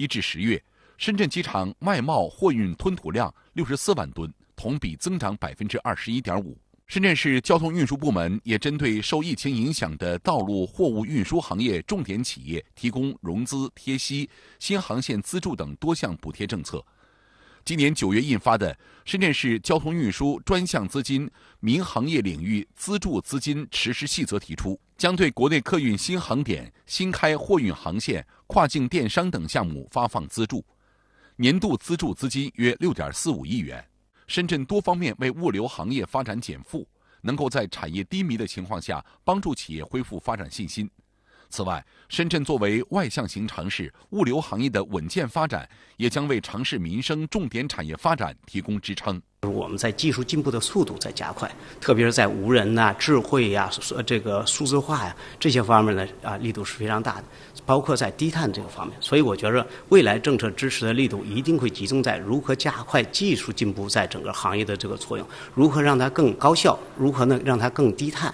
一至十月，深圳机场外贸货运吞吐量六十四万吨，同比增长百分之二十一点五。深圳市交通运输部门也针对受疫情影响的道路货物运输行业重点企业提供融资贴息、新航线资助等多项补贴政策。今年九月印发的《深圳市交通运输专项资金民航业领域资助资金实施细则》提出，将对国内客运新航点、新开货运航线、跨境电商等项目发放资助，年度资助资金约六点四五亿元。深圳多方面为物流行业发展减负，能够在产业低迷的情况下帮助企业恢复发展信心。此外，深圳作为外向型城市，物流行业的稳健发展，也将为城市民生重点产业发展提供支撑。我们在技术进步的速度在加快，特别是在无人呐、智慧呀、呃这个数字化呀这些方面呢啊，力度是非常大的，包括在低碳这个方面。所以，我觉着未来政策支持的力度一定会集中在如何加快技术进步在整个行业的这个作用，如何让它更高效，如何呢让它更低碳。